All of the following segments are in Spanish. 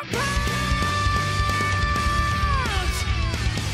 Bye.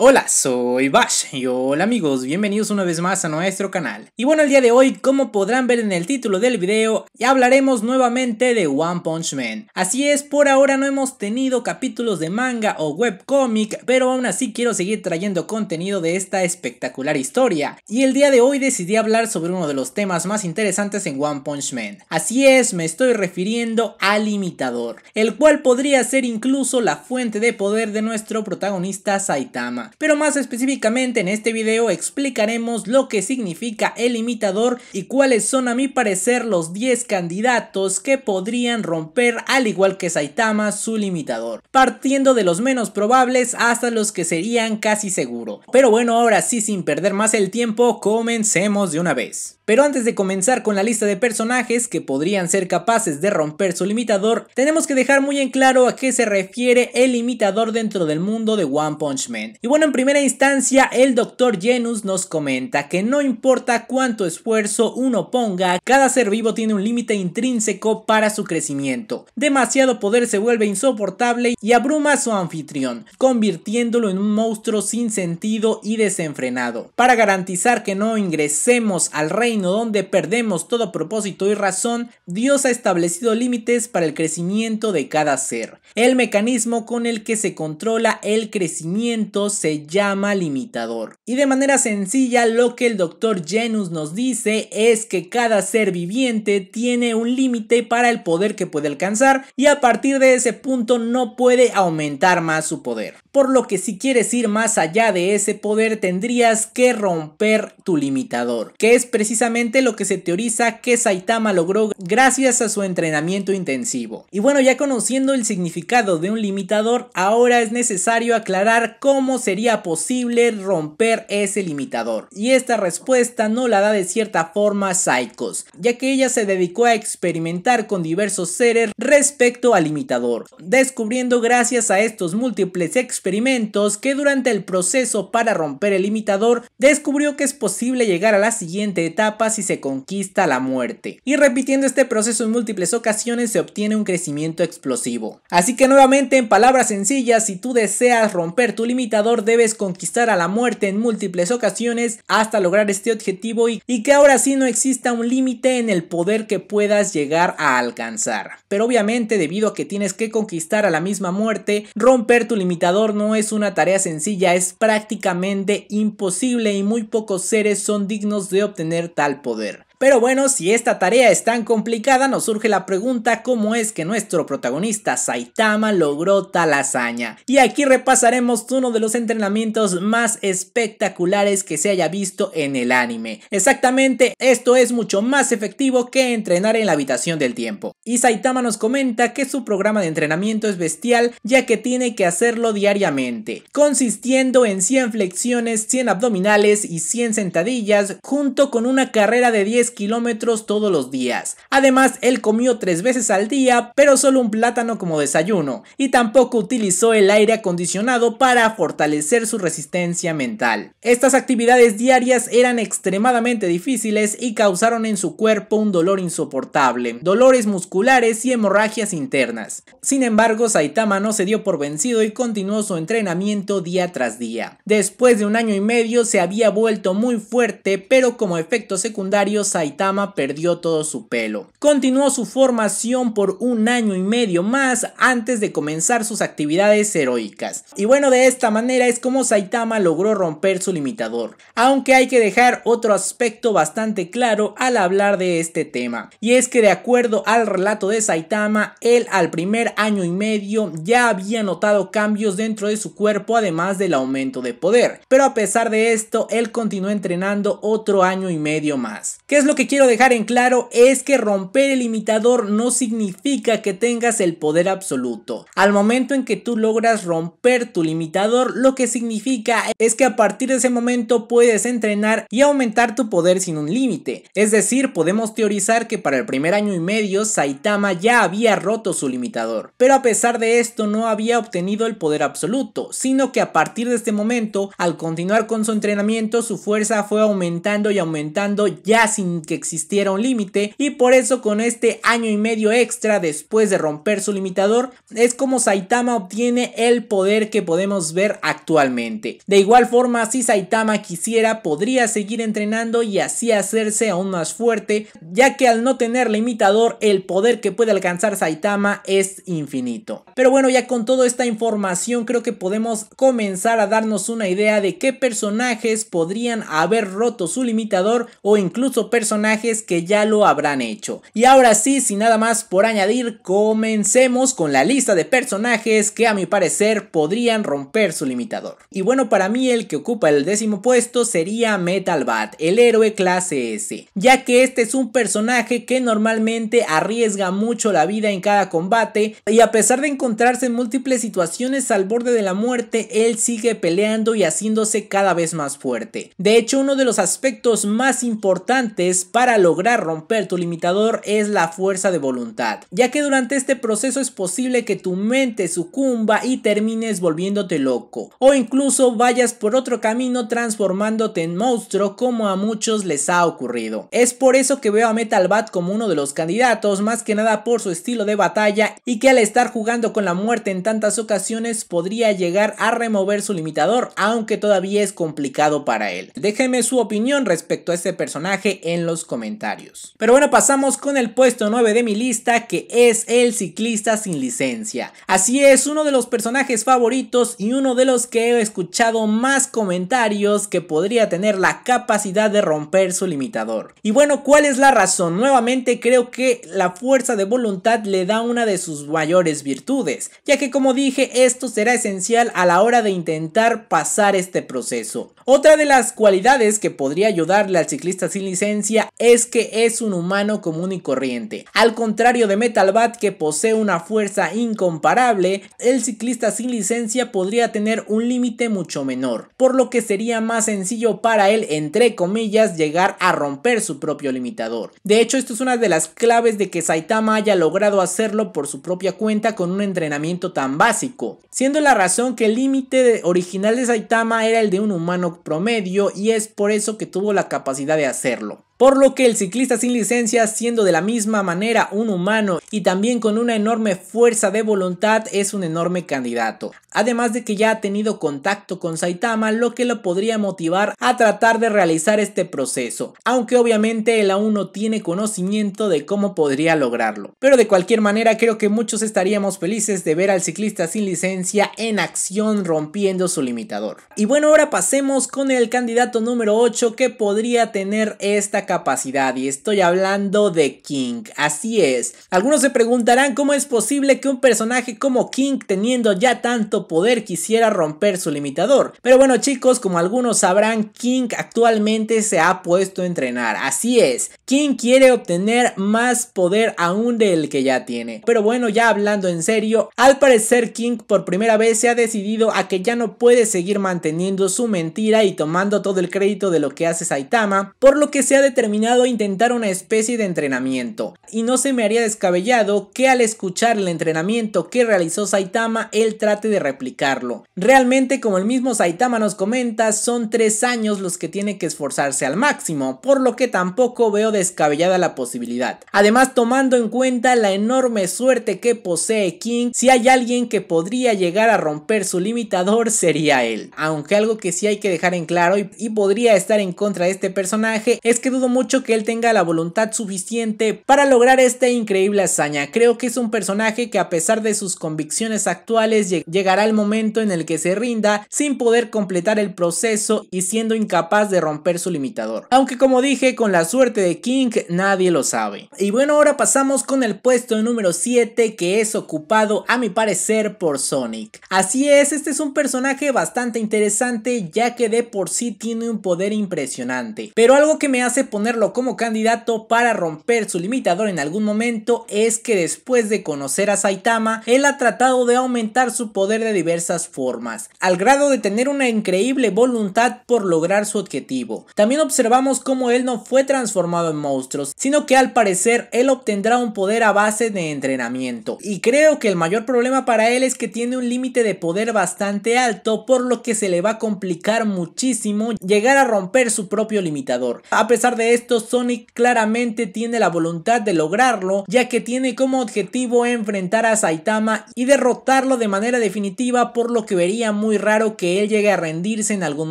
Hola, soy Bash y hola amigos, bienvenidos una vez más a nuestro canal. Y bueno, el día de hoy, como podrán ver en el título del video, hablaremos nuevamente de One Punch Man. Así es, por ahora no hemos tenido capítulos de manga o webcomic, pero aún así quiero seguir trayendo contenido de esta espectacular historia. Y el día de hoy decidí hablar sobre uno de los temas más interesantes en One Punch Man. Así es, me estoy refiriendo al imitador, el cual podría ser incluso la fuente de poder de nuestro protagonista Saitama pero más específicamente en este video explicaremos lo que significa el limitador y cuáles son a mi parecer los 10 candidatos que podrían romper al igual que Saitama su limitador, partiendo de los menos probables hasta los que serían casi seguro. Pero bueno, ahora sí sin perder más el tiempo, comencemos de una vez. Pero antes de comenzar con la lista de personajes que podrían ser capaces de romper su limitador, tenemos que dejar muy en claro a qué se refiere el limitador dentro del mundo de One Punch Man. Y bueno, en primera instancia, el Dr. Genus nos comenta que no importa cuánto esfuerzo uno ponga, cada ser vivo tiene un límite intrínseco para su crecimiento. Demasiado poder se vuelve insoportable y abruma a su anfitrión, convirtiéndolo en un monstruo sin sentido y desenfrenado. Para garantizar que no ingresemos al reino donde perdemos todo propósito y razón, Dios ha establecido límites para el crecimiento de cada ser. El mecanismo con el que se controla el crecimiento se llama limitador. Y de manera sencilla, lo que el doctor Genus nos dice es que cada ser viviente tiene un límite para el poder que puede alcanzar y a partir de ese punto no puede aumentar más su poder por lo que si quieres ir más allá de ese poder tendrías que romper tu limitador, que es precisamente lo que se teoriza que Saitama logró gracias a su entrenamiento intensivo. Y bueno, ya conociendo el significado de un limitador, ahora es necesario aclarar cómo sería posible romper ese limitador. Y esta respuesta no la da de cierta forma Psychos, ya que ella se dedicó a experimentar con diversos seres respecto al limitador, descubriendo gracias a estos múltiples experimentos experimentos que durante el proceso para romper el limitador descubrió que es posible llegar a la siguiente etapa si se conquista la muerte. Y repitiendo este proceso en múltiples ocasiones se obtiene un crecimiento explosivo. Así que nuevamente en palabras sencillas, si tú deseas romper tu limitador debes conquistar a la muerte en múltiples ocasiones hasta lograr este objetivo y, que ahora sí no exista un límite en el poder que puedas llegar a alcanzar. Pero obviamente debido a que tienes que conquistar a la misma muerte, romper tu limitador no es una tarea sencilla, es prácticamente imposible y muy pocos seres son dignos de obtener tal poder. Pero bueno, si esta tarea es tan complicada, nos surge la pregunta cómo es que nuestro protagonista Saitama logró tal hazaña. Y aquí repasaremos uno de los entrenamientos más espectaculares que se haya visto en el anime. Exactamente, esto es mucho más efectivo que entrenar en la habitación del tiempo. Y Saitama nos comenta que su programa de entrenamiento es bestial ya que tiene que hacerlo diariamente, consistiendo en 100 flexiones, 100 abdominales y 100 sentadillas junto con una carrera de 10 kilómetros todos los días. Además, él comió tres veces al día, pero solo un plátano como desayuno, y tampoco utilizó el aire acondicionado para fortalecer su resistencia mental. Estas actividades diarias eran extremadamente difíciles y causaron en su cuerpo un dolor insoportable, dolores musculares y hemorragias internas. Sin embargo, Saitama no se dio por vencido y continuó su entrenamiento día tras día. Después de un año y medio se había vuelto muy fuerte, pero como efecto secundario Saitama perdió todo su pelo. Continuó su formación por un año y medio más antes de comenzar sus actividades heroicas. Y bueno, de esta manera es como Saitama logró romper su limitador. Aunque hay que dejar otro aspecto bastante claro al hablar de este tema. Y es que de acuerdo al relato de Saitama, él al primer año y medio ya había notado cambios dentro de su cuerpo además del aumento de poder. Pero a pesar de esto, él continuó entrenando otro año y medio más. es lo que quiero dejar en claro es que romper el limitador no significa que tengas el poder absoluto. Al momento en que tú logras romper tu limitador, lo que significa es que a partir de ese momento puedes entrenar y aumentar tu poder sin un límite. Es decir, podemos teorizar que para el primer año y medio Saitama ya había roto su limitador, pero a pesar de esto no había obtenido el poder absoluto, sino que a partir de este momento, al continuar con su entrenamiento, su fuerza fue aumentando y aumentando ya sin que existiera un límite y por eso con este año y medio extra después de romper su limitador es como Saitama obtiene el poder que podemos ver actualmente. De igual forma si Saitama quisiera podría seguir entrenando y así hacerse aún más fuerte ya que al no tener limitador el poder que puede alcanzar Saitama es infinito. Pero bueno ya con toda esta información creo que podemos comenzar a darnos una idea de qué personajes podrían haber roto su limitador o incluso personajes personajes que ya lo habrán hecho. Y ahora sí, sin nada más por añadir, comencemos con la lista de personajes que a mi parecer podrían romper su limitador. Y bueno, para mí el que ocupa el décimo puesto sería Metal Bat, el héroe clase S, ya que este es un personaje que normalmente arriesga mucho la vida en cada combate y a pesar de encontrarse en múltiples situaciones al borde de la muerte, él sigue peleando y haciéndose cada vez más fuerte. De hecho, uno de los aspectos más importantes para lograr romper tu limitador es la fuerza de voluntad, ya que durante este proceso es posible que tu mente sucumba y termines volviéndote loco, o incluso vayas por otro camino transformándote en monstruo como a muchos les ha ocurrido. Es por eso que veo a Metal Bat como uno de los candidatos, más que nada por su estilo de batalla y que al estar jugando con la muerte en tantas ocasiones podría llegar a remover su limitador, aunque todavía es complicado para él. Déjeme su opinión respecto a este personaje en los comentarios. Pero bueno, pasamos con el puesto 9 de mi lista que es el ciclista sin licencia. Así es, uno de los personajes favoritos y uno de los que he escuchado más comentarios que podría tener la capacidad de romper su limitador. Y bueno, ¿cuál es la razón? Nuevamente creo que la fuerza de voluntad le da una de sus mayores virtudes, ya que como dije, esto será esencial a la hora de intentar pasar este proceso. Otra de las cualidades que podría ayudarle al ciclista sin licencia es que es un humano común y corriente. Al contrario de Metal Bat que posee una fuerza incomparable, el ciclista sin licencia podría tener un límite mucho menor, por lo que sería más sencillo para él, entre comillas, llegar a romper su propio limitador. De hecho, esto es una de las claves de que Saitama haya logrado hacerlo por su propia cuenta con un entrenamiento tan básico, siendo la razón que el límite original de Saitama era el de un humano promedio y es por eso que tuvo la capacidad de hacerlo por lo que el ciclista sin licencia, siendo de la misma manera un humano y también con una enorme fuerza de voluntad, es un enorme candidato. Además de que ya ha tenido contacto con Saitama, lo que lo podría motivar a tratar de realizar este proceso, aunque obviamente él aún no tiene conocimiento de cómo podría lograrlo. Pero de cualquier manera, creo que muchos estaríamos felices de ver al ciclista sin licencia en acción rompiendo su limitador. Y bueno, ahora pasemos con el candidato número 8 que podría tener esta capacidad y estoy hablando de King. Así es. Algunos se preguntarán cómo es posible que un personaje como King teniendo ya tanto poder quisiera romper su limitador. Pero bueno chicos, como algunos sabrán, King actualmente se ha puesto a entrenar. Así es. King quiere obtener más poder aún del que ya tiene. Pero bueno, ya hablando en serio, al parecer King por primera vez se ha decidido a que ya no puede seguir manteniendo su mentira y tomando todo el crédito de lo que hace Saitama, por lo que se ha detenido Terminado intentar una especie de entrenamiento. Y no se me haría descabellado que al escuchar el entrenamiento que realizó Saitama, él trate de replicarlo. Realmente, como el mismo Saitama nos comenta, son tres años los que tiene que esforzarse al máximo, por lo que tampoco veo descabellada la posibilidad. Además, tomando en cuenta la enorme suerte que posee King, si hay alguien que podría llegar a romper su limitador sería él. Aunque algo que sí hay que dejar en claro y podría estar en contra de este personaje es que dudo mucho que él tenga la voluntad suficiente para lograr esta increíble hazaña. Creo que es un personaje que a pesar de sus convicciones actuales llegará el momento en el que se rinda sin poder completar el proceso y siendo incapaz de romper su limitador. Aunque como dije, con la suerte de King nadie lo sabe. Y bueno, ahora pasamos con el puesto número 7 que es ocupado a mi parecer por Sonic. Así es, este es un personaje bastante interesante ya que de por sí tiene un poder impresionante. Pero algo que me hace ponerlo como candidato para romper su limitador en algún momento es que después de conocer a Saitama, él ha tratado de aumentar su poder de diversas formas, al grado de tener una increíble voluntad por lograr su objetivo. También observamos cómo él no fue transformado en monstruos, sino que al parecer él obtendrá un poder a base de entrenamiento. Y creo que el mayor problema para él es que tiene un límite de poder bastante alto, por lo que se le va a complicar muchísimo llegar a romper su propio limitador. A pesar de esto, Sonic claramente tiene la voluntad de lograrlo, ya que tiene como objetivo enfrentar a Saitama y derrotarlo de manera definitiva, por lo que vería muy raro que él llegue a rendirse en algún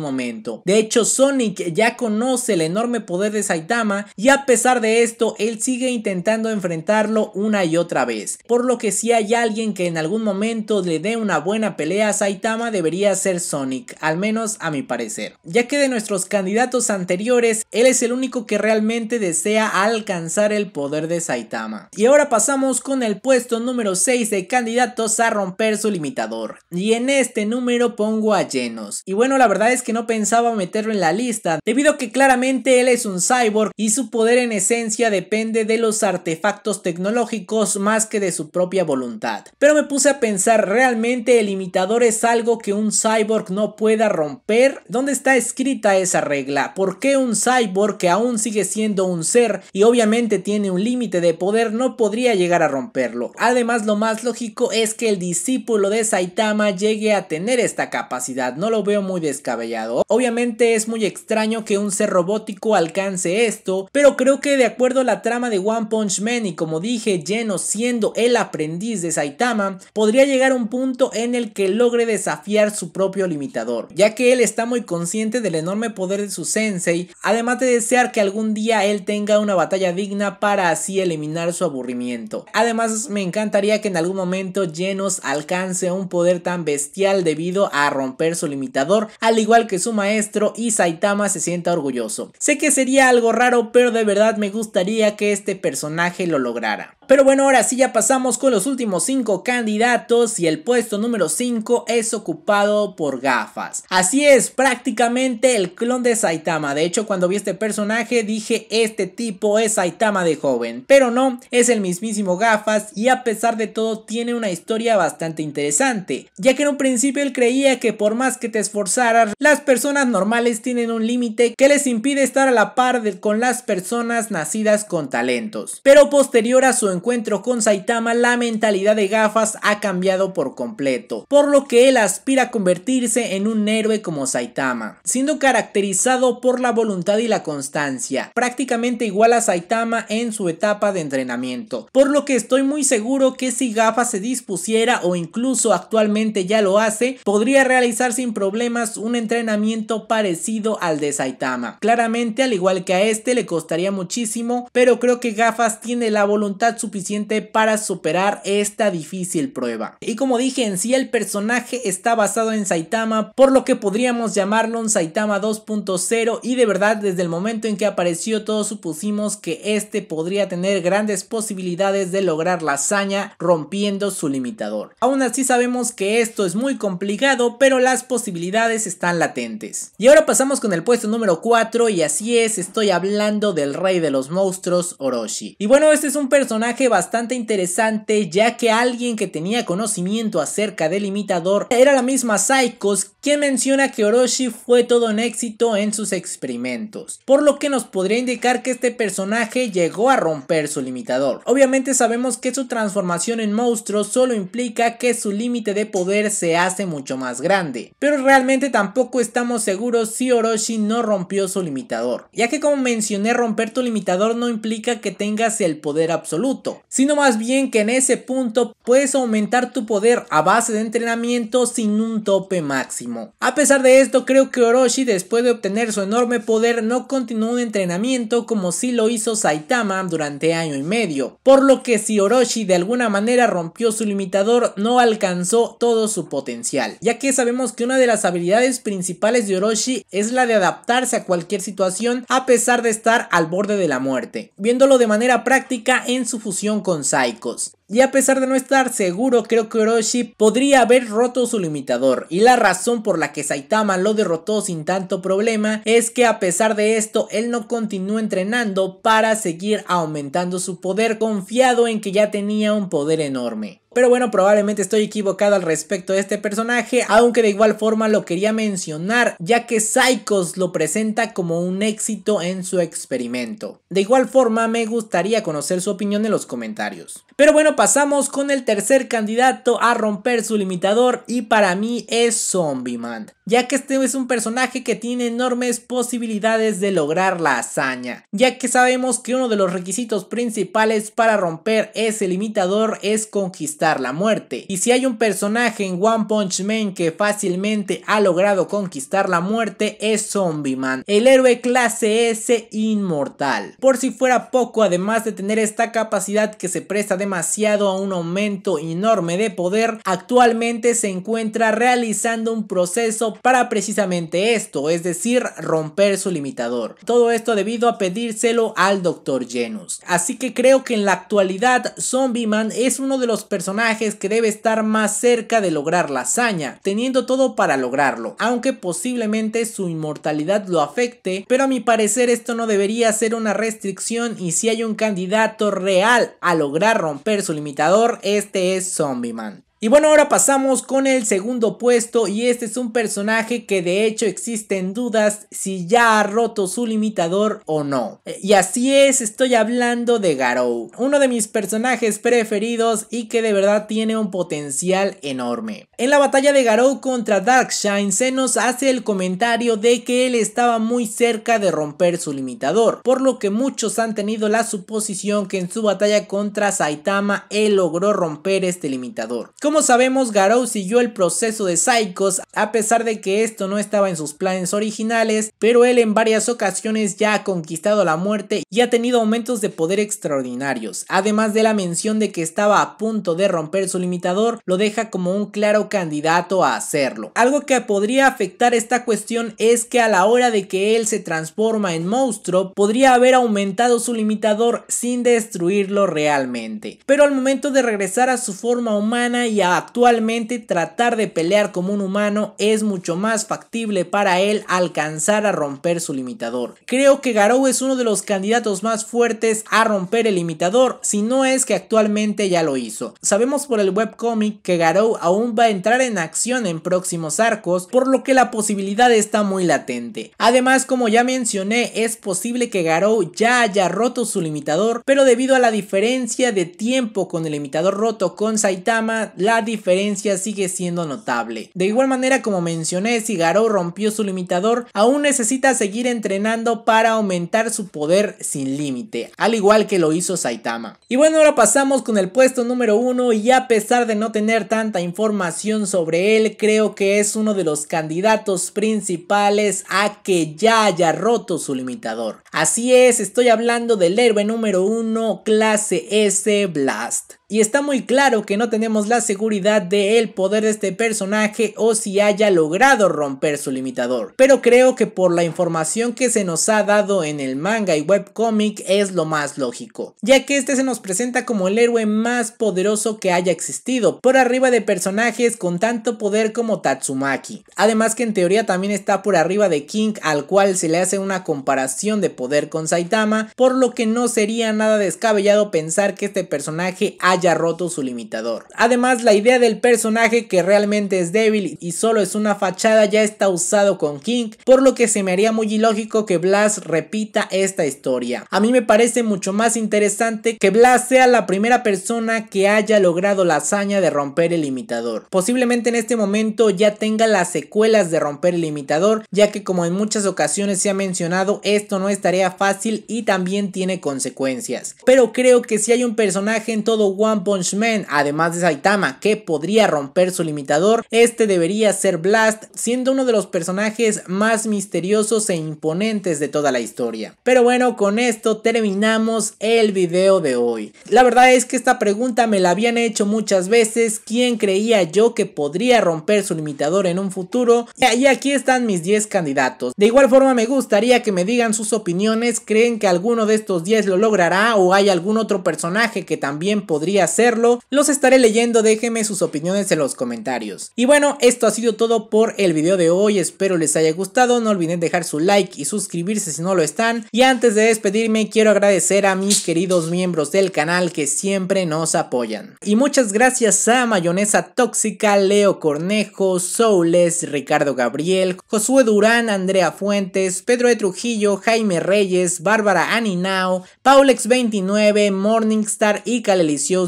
momento. De hecho, Sonic ya conoce el enorme poder de Saitama y a pesar de esto, él sigue intentando enfrentarlo una y otra vez, por lo que si hay alguien que en algún momento le dé una buena pelea a Saitama debería ser Sonic, al menos a mi parecer, ya que de nuestros candidatos anteriores, él es el único que realmente desea alcanzar el poder de Saitama. Y ahora pasamos con el puesto número 6 de candidatos a romper su limitador. Y en este número pongo a Genos. Y bueno, la verdad es que no pensaba meterlo en la lista, debido a que claramente él es un cyborg y su poder en esencia depende de los artefactos tecnológicos más que de su propia voluntad. Pero me puse a pensar, ¿realmente el limitador es algo que un cyborg no pueda romper? ¿Dónde está escrita esa regla? ¿Por qué un cyborg que aún sigue siendo un ser y obviamente tiene un límite de poder, no podría llegar a romperlo. Además, lo más lógico es que el discípulo de Saitama llegue a tener esta capacidad, no lo veo muy descabellado. Obviamente es muy extraño que un ser robótico alcance esto, pero creo que de acuerdo a la trama de One Punch Man y como dije, lleno siendo el aprendiz de Saitama, podría llegar a un punto en el que logre desafiar su propio limitador, ya que él está muy consciente del enorme poder de su sensei, además de desear que que algún día él tenga una batalla digna para así eliminar su aburrimiento. Además, me encantaría que en algún momento Genos alcance un poder tan bestial debido a romper su limitador, al igual que su maestro y Saitama se sienta orgulloso. Sé que sería algo raro, pero de verdad me gustaría que este personaje lo lograra. Pero bueno, ahora sí ya pasamos con los últimos 5 candidatos y el puesto número 5 es ocupado por gafas. Así es, prácticamente el clon de Saitama. De hecho, cuando vi este personaje dije, este tipo es Saitama de joven. Pero no, es el mismísimo gafas y a pesar de todo tiene una historia bastante interesante. Ya que en un principio él creía que por más que te esforzaras, las personas normales tienen un límite que les impide estar a la par con las personas nacidas con talentos. Pero posterior a su encuentro con Saitama, la mentalidad de gafas ha cambiado por completo, por lo que él aspira a convertirse en un héroe como Saitama, siendo caracterizado por la voluntad y la constancia, prácticamente igual a Saitama en su etapa de entrenamiento, por lo que estoy muy seguro que si gafas se dispusiera o incluso actualmente ya lo hace, podría realizar sin problemas un entrenamiento parecido al de Saitama. Claramente al igual que a este le costaría muchísimo, pero creo que gafas tiene la voluntad suficiente para superar esta difícil prueba. Y como dije, en sí el personaje está basado en Saitama, por lo que podríamos llamarlo un Saitama 2.0 y de verdad desde el momento en que apareció todos supusimos que este podría tener grandes posibilidades de lograr la hazaña rompiendo su limitador. Aún así sabemos que esto es muy complicado, pero las posibilidades están latentes. Y ahora pasamos con el puesto número 4 y así es, estoy hablando del rey de los monstruos Orochi. Y bueno, este es un personaje bastante interesante ya que alguien que tenía conocimiento acerca del limitador era la misma Psychos quien menciona que Orochi fue todo un éxito en sus experimentos, por lo que nos podría indicar que este personaje llegó a romper su limitador. Obviamente sabemos que su transformación en monstruo solo implica que su límite de poder se hace mucho más grande, pero realmente tampoco estamos seguros si Orochi no rompió su limitador, ya que como mencioné romper tu limitador no implica que tengas el poder absoluto, sino más bien que en ese punto puedes aumentar tu poder a base de entrenamiento sin un tope máximo. A pesar de esto, creo que Orochi después de obtener su enorme poder no continuó un entrenamiento como si lo hizo Saitama durante año y medio, por lo que si Orochi de alguna manera rompió su limitador no alcanzó todo su potencial, ya que sabemos que una de las habilidades principales de Orochi es la de adaptarse a cualquier situación a pesar de estar al borde de la muerte, viéndolo de manera práctica en su fusión con Psychos. Y a pesar de no estar seguro, creo que Orochi podría haber roto su limitador. Y la razón por la que Saitama lo derrotó sin tanto problema es que a pesar de esto, él no continuó entrenando para seguir aumentando su poder confiado en que ya tenía un poder enorme. Pero bueno, probablemente estoy equivocado al respecto de este personaje, aunque de igual forma lo quería mencionar, ya que Psychos lo presenta como un éxito en su experimento. De igual forma, me gustaría conocer su opinión en los comentarios. Pero bueno, pasamos con el tercer candidato a romper su limitador y para mí es Zombie Man ya que este es un personaje que tiene enormes posibilidades de lograr la hazaña, ya que sabemos que uno de los requisitos principales para romper ese limitador es conquistar la muerte, y si hay un personaje en One Punch Man que fácilmente ha logrado conquistar la muerte es Zombie Man, el héroe clase S inmortal. Por si fuera poco, además de tener esta capacidad que se presta demasiado a un aumento enorme de poder, actualmente se encuentra realizando un proceso para precisamente esto, es decir, romper su limitador. Todo esto debido a pedírselo al Dr. Genus. Así que creo que en la actualidad Zombie Man es uno de los personajes que debe estar más cerca de lograr la hazaña, teniendo todo para lograrlo, aunque posiblemente su inmortalidad lo afecte, pero a mi parecer esto no debería ser una restricción y si hay un candidato real a lograr romper su limitador, este es Zombie Man. Y bueno, ahora pasamos con el segundo puesto y este es un personaje que de hecho existen dudas si ya ha roto su limitador o no. Eh, y así es, estoy hablando de Garou, uno de mis personajes preferidos y que de verdad tiene un potencial enorme. En la batalla de Garou contra Darkshine se nos hace el comentario de que él estaba muy cerca de romper su limitador, por lo que muchos han tenido la suposición que en su batalla contra Saitama él logró romper este limitador. Como sabemos, Garou siguió el proceso de Psychos, a pesar de que esto no estaba en sus planes originales, pero él en varias ocasiones ya ha conquistado la muerte y ha tenido aumentos de poder extraordinarios. Además de la mención de que estaba a punto de romper su limitador, lo deja como un claro candidato a hacerlo. Algo que podría afectar esta cuestión es que a la hora de que él se transforma en monstruo, podría haber aumentado su limitador sin destruirlo realmente. Pero al momento de regresar a su forma humana y actualmente tratar de pelear como un humano es mucho más factible para él alcanzar a romper su limitador. Creo que Garou es uno de los candidatos más fuertes a romper el limitador, si no es que actualmente ya lo hizo. Sabemos por el webcomic que Garou aún va a entrar en acción en próximos arcos, por lo que la posibilidad está muy latente. Además, como ya mencioné, es posible que Garou ya haya roto su limitador, pero debido a la diferencia de tiempo con el limitador roto con Saitama, la diferencia sigue siendo notable. De igual manera, como mencioné, si Garou rompió su limitador, aún necesita seguir entrenando para aumentar su poder sin límite, al igual que lo hizo Saitama. Y bueno, ahora pasamos con el puesto número 1 y a pesar de no tener tanta información sobre él, creo que es uno de los candidatos principales a que ya haya roto su limitador. Así es, estoy hablando del héroe número 1, clase S Blast. Y está muy claro que no tenemos la seguridad de el poder de este personaje o si haya logrado romper su limitador. Pero creo que por la información que se nos ha dado en el manga y webcomic es lo más lógico. Ya que este se nos presenta como el héroe más poderoso que haya existido, por arriba de personajes con tanto poder como Tatsumaki. Además que en teoría también está por arriba de King al cual se le hace una comparación de poder con Saitama, por lo que no sería nada descabellado pensar que este personaje haya haya roto su limitador. Además, la idea del personaje que realmente es débil y solo es una fachada ya está usado con King, por lo que se me haría muy ilógico que Blas repita esta historia. A mí me parece mucho más interesante que Blas sea la primera persona que haya logrado la hazaña de romper el limitador. Posiblemente en este momento ya tenga las secuelas de romper el limitador, ya que como en muchas ocasiones se ha mencionado, esto no es tarea fácil y también tiene consecuencias. Pero creo que si hay un personaje en todo One One Punch Man, además de Saitama, que podría romper su limitador, este debería ser Blast, siendo uno de los personajes más misteriosos e imponentes de toda la historia. Pero bueno, con esto terminamos el video de hoy. La verdad es que esta pregunta me la habían hecho muchas veces, ¿quién creía yo que podría romper su limitador en un futuro? Y aquí están mis 10 candidatos. De igual forma me gustaría que me digan sus opiniones, ¿creen que alguno de estos 10 lo logrará o hay algún otro personaje que también podría hacerlo, los estaré leyendo, déjenme sus opiniones en los comentarios. Y bueno, esto ha sido todo por el video de hoy, espero les haya gustado, no olviden dejar su like y suscribirse si no lo están. Y antes de despedirme, quiero agradecer a mis queridos miembros del canal que siempre nos apoyan. Y muchas gracias a Mayonesa Tóxica, Leo Cornejo, Soules, Ricardo Gabriel, Josué Durán, Andrea Fuentes, Pedro de Trujillo, Jaime Reyes, Bárbara Aninao, Paulex29, Morningstar y Calelicio